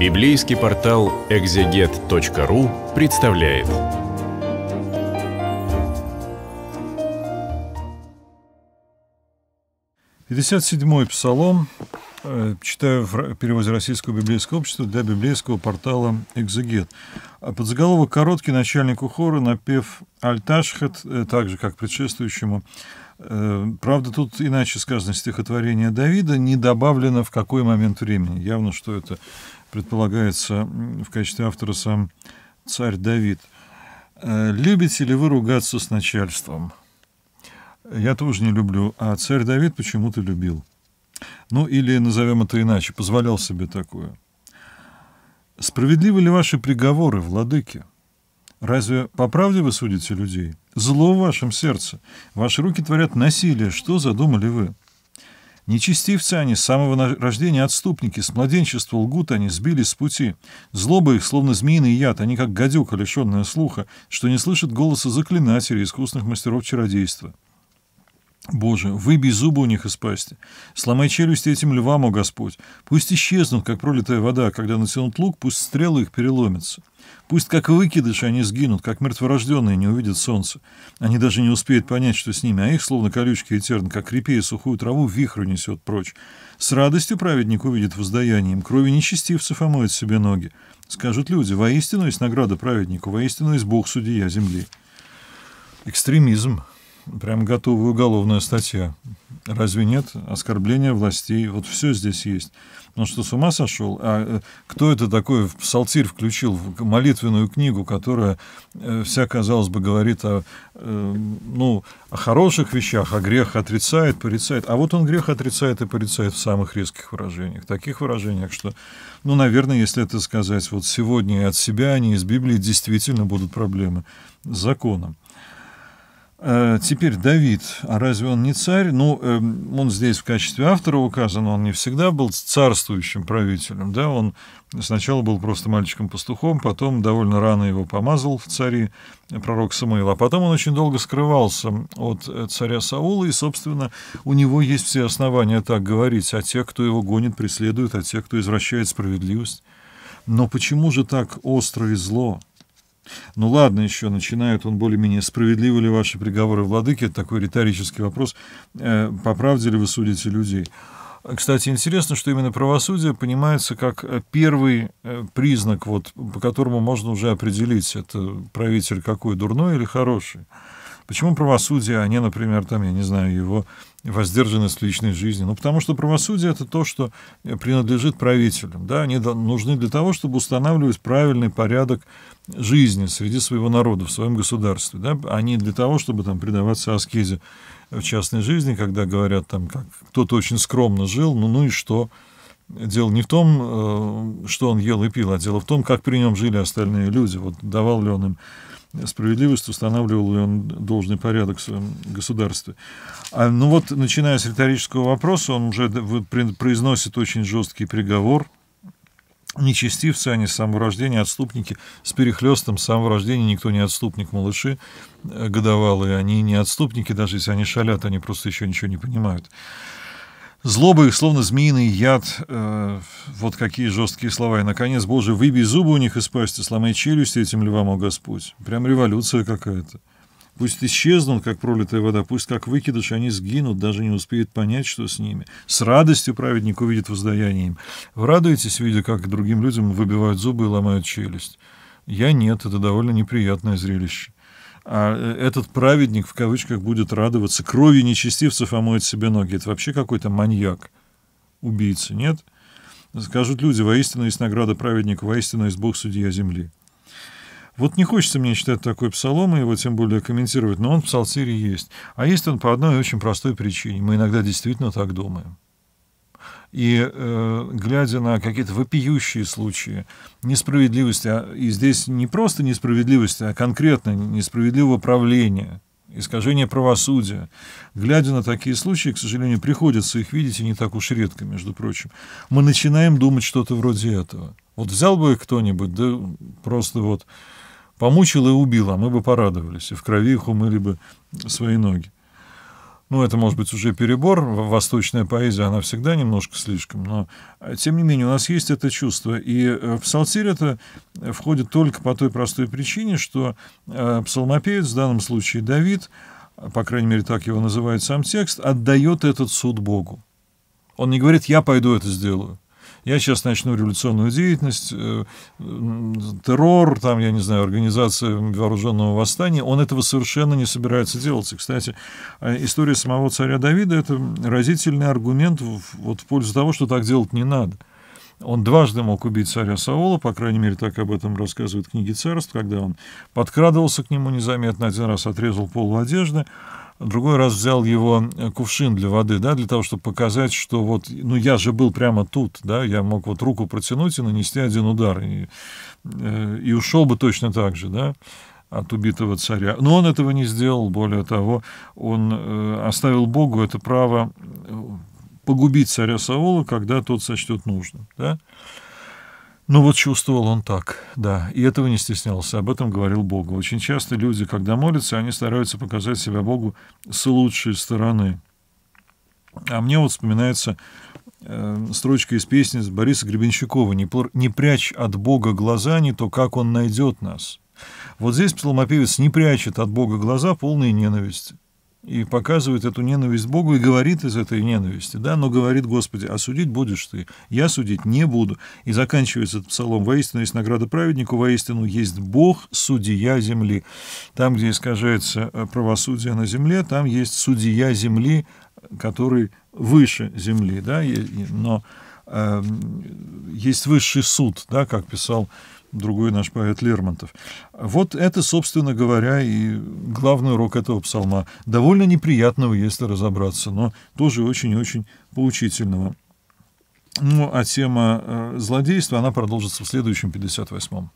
Библейский портал экзегет.ру представляет. Пятьдесят седьмой псалом э, читаю в переводе Российского библейского общества для библейского портала «Экзегет». А подзаголовок короткий, начальнику хора, напев «Альташхет», э, так же, как предшествующему. Э, правда, тут иначе сказано стихотворение Давида, не добавлено в какой момент времени. Явно, что это предполагается в качестве автора сам царь Давид. Э, любите ли вы ругаться с начальством? Я тоже не люблю, а царь Давид почему-то любил. Ну или, назовем это иначе, позволял себе такое. Справедливы ли ваши приговоры, владыки? Разве по правде вы судите людей? Зло в вашем сердце. Ваши руки творят насилие. Что задумали вы?» Нечестивцы они, с самого рождения отступники, с младенчества лгут они, сбились с пути. Злоба их, словно змеиный яд, они как гадюка, лишенная слуха, что не слышит голоса заклинателей искусных мастеров чародейства. Боже, выбей зубы у них из пасти, сломай челюсти этим львам, о Господь. Пусть исчезнут, как пролитая вода, когда натянут лук, пусть стрелы их переломятся. Пусть как выкидыши они сгинут, как мертворожденные не увидят солнца. Они даже не успеют понять, что с ними, а их, словно колючки и терн, как репея сухую траву, вихру несет прочь. С радостью праведник увидит воздаяние, им крови нечестивцев омоет себе ноги. Скажут люди, воистину есть награда праведнику, воистину есть Бог судья земли. Экстремизм. Прям готовая уголовная статья. Разве нет? Оскорбление властей. Вот все здесь есть. Ну что с ума сошел. А э, кто это такой в псалтирь включил, в молитвенную книгу, которая э, вся, казалось бы, говорит о, э, ну, о хороших вещах, а грех отрицает, порицает. А вот он грех отрицает и порицает в самых резких выражениях. Таких выражениях, что, ну, наверное, если это сказать вот сегодня и от себя, они из Библии, действительно будут проблемы с законом. Э, теперь Давид, а разве он не царь? Ну, эм, он здесь в качестве автора указан, он не всегда был царствующим правителем, да, он сначала был просто мальчиком-пастухом, потом довольно рано его помазал в царе, э, пророк Самуил, а потом он очень долго скрывался от э, царя Саула, и, собственно, у него есть все основания так говорить о тех, кто его гонит, преследует, о тех, кто извращает справедливость. Но почему же так остро и зло? Ну ладно еще, начинает он более-менее. Справедливы ли ваши приговоры, владыки? Это такой риторический вопрос. Э, по правде ли вы судите людей? Кстати, интересно, что именно правосудие понимается как э, первый э, признак, вот, по которому можно уже определить, это правитель какой, дурной или хороший. Почему правосудие, а не, например, там, я не знаю, его воздержанность в личной жизни? Ну, потому что правосудие — это то, что принадлежит правителям. Да? Они нужны для того, чтобы устанавливать правильный порядок жизни среди своего народа, в своем государстве, да? а не для того, чтобы там предаваться аскезе в частной жизни, когда говорят, там, как кто-то очень скромно жил, ну, ну и что? Дело не в том, э, что он ел и пил, а дело в том, как при нем жили остальные люди. Вот давал ли он им справедливость, устанавливал ли он должный порядок в своем государстве. А, ну вот, начиная с риторического вопроса, он уже произносит очень жесткий приговор. Нечестивцы они с самого рождения, отступники с перехлестом с самого рождения, никто не отступник, малыши э, годовалые, они не отступники, даже если они шалят, они просто еще ничего не понимают. Злоба их, словно змеиный яд. Э, вот какие жесткие слова. И, наконец, Боже, выбей зубы у них из пасти, сломай челюсти этим львам, о Господь. Прям революция какая-то. Пусть исчезнут, как пролитая вода, пусть как выкидыш они сгинут, даже не успеют понять, что с ними. С радостью праведник увидит воздаяние им. Вы радуетесь, видя, как другим людям выбивают зубы и ломают челюсть? Я нет, это довольно неприятное зрелище а э, этот праведник, в кавычках, будет радоваться. Кровью нечестивцев омоет себе ноги. Это вообще какой-то маньяк, убийца, нет? Скажут люди, воистину есть награда праведнику, воистину есть Бог судья земли. Вот не хочется мне читать такой псалом и его тем более комментировать, но он в псалтире есть. А есть он по одной очень простой причине. Мы иногда действительно так думаем. И э, глядя на какие-то вопиющие случаи несправедливости, а, и здесь не просто несправедливости, а конкретно несправедливого правления, искажения правосудия, глядя на такие случаи, к сожалению, приходится их видеть и не так уж редко, между прочим, мы начинаем думать что-то вроде этого. Вот взял бы кто-нибудь, да просто вот помучил и убил, а мы бы порадовались, и в крови их умыли бы свои ноги. Ну, это, может быть, уже перебор. Восточная поэзия, она всегда немножко слишком. Но, э, тем не менее, у нас есть это чувство. И э, в псалтирь это э, входит только по той простой причине, что псалмопевец, в данном случае Давид, по крайней мере, так его называет сам текст, отдает этот суд Богу. Он не говорит, я пойду это сделаю я сейчас начну революционную деятельность, э, террор, там, я не знаю, организация вооруженного восстания, он этого совершенно не собирается делать. И, кстати, э, история самого царя Давида – это разительный аргумент вот в пользу того, что так делать не надо. Он дважды мог убить царя Саула, по крайней мере, так об этом рассказывают книги царств, когда он подкрадывался к нему незаметно, один раз отрезал пол одежды, другой раз взял его э, кувшин для воды, да, для того, чтобы показать, что вот, ну, я же был прямо тут, да, я мог вот руку протянуть и нанести один удар, и, э, и ушел бы точно так же, да, от убитого царя. Но он этого не сделал, более того, он э, оставил Богу это право погубить царя Саула, когда тот сочтет нужным, да. Ну вот чувствовал он так, да, и этого не стеснялся, об этом говорил Богу. Очень часто люди, когда молятся, они стараются показать себя Богу с лучшей стороны. А мне вот вспоминается э, строчка из песни с Бориса Гребенщикова «Не, пор... «Не прячь от Бога глаза, не то как он найдет нас». Вот здесь псалмопевец не прячет от Бога глаза полные ненависти и показывает эту ненависть Богу и говорит из этой ненависти, да, но говорит, Господи, а судить будешь ты, я судить не буду. И заканчивается этот псалом, воистину есть награда праведнику, воистину есть Бог, судья земли. Там, где искажается э, правосудие на земле, там есть судья земли, который выше земли, да, но э, есть высший суд, да, как писал другой наш поэт Лермонтов. Вот это, собственно говоря, и главный урок этого псалма. Довольно неприятного, если разобраться, но тоже очень-очень поучительного. Ну, а тема э, злодейства, она продолжится в следующем 58-м.